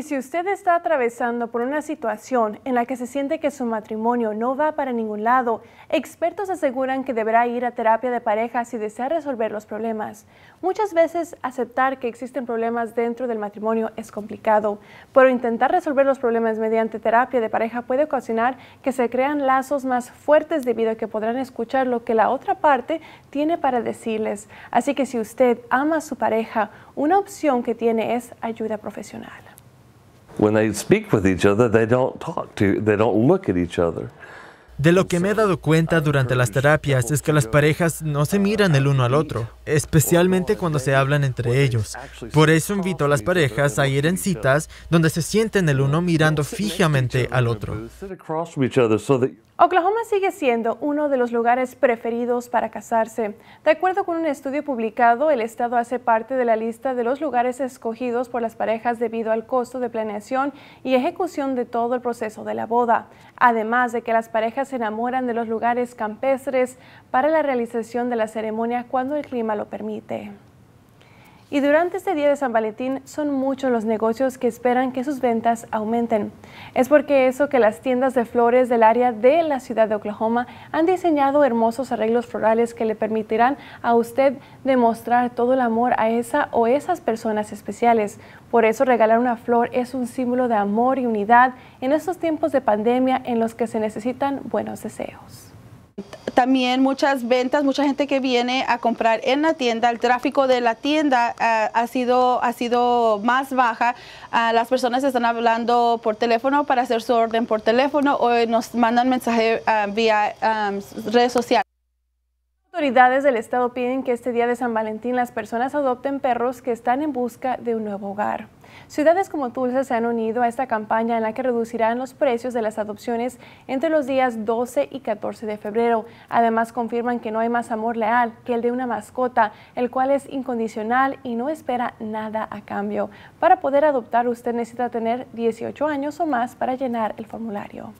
Y si usted está atravesando por una situación en la que se siente que su matrimonio no va para ningún lado, expertos aseguran que deberá ir a terapia de pareja si desea resolver los problemas. Muchas veces aceptar que existen problemas dentro del matrimonio es complicado, pero intentar resolver los problemas mediante terapia de pareja puede ocasionar que se crean lazos más fuertes debido a que podrán escuchar lo que la otra parte tiene para decirles. Así que si usted ama a su pareja, una opción que tiene es ayuda profesional when they speak with each other, they don't talk to, they don't De lo que me he dado cuenta durante las terapias es que las parejas no se miran el uno al otro especialmente cuando se hablan entre ellos. Por eso invito a las parejas a ir en citas donde se sienten el uno mirando fijamente al otro. Oklahoma sigue siendo uno de los lugares preferidos para casarse. De acuerdo con un estudio publicado, el estado hace parte de la lista de los lugares escogidos por las parejas debido al costo de planeación y ejecución de todo el proceso de la boda, además de que las parejas se enamoran de los lugares campestres para la realización de la ceremonia cuando el clima permite. Y durante este día de San Valentín son muchos los negocios que esperan que sus ventas aumenten. Es porque eso que las tiendas de flores del área de la ciudad de Oklahoma han diseñado hermosos arreglos florales que le permitirán a usted demostrar todo el amor a esa o esas personas especiales. Por eso regalar una flor es un símbolo de amor y unidad en estos tiempos de pandemia en los que se necesitan buenos deseos también muchas ventas, mucha gente que viene a comprar en la tienda, el tráfico de la tienda eh, ha, sido, ha sido más baja. Ah, las personas están hablando por teléfono para hacer su orden por teléfono o nos mandan mensaje ah, vía ah, redes sociales. Autoridades del estado piden que este día de San Valentín las personas adopten perros que están en busca de un nuevo hogar. Ciudades como Tulsa se han unido a esta campaña en la que reducirán los precios de las adopciones entre los días 12 y 14 de febrero. Además confirman que no hay más amor leal que el de una mascota, el cual es incondicional y no espera nada a cambio. Para poder adoptar usted necesita tener 18 años o más para llenar el formulario.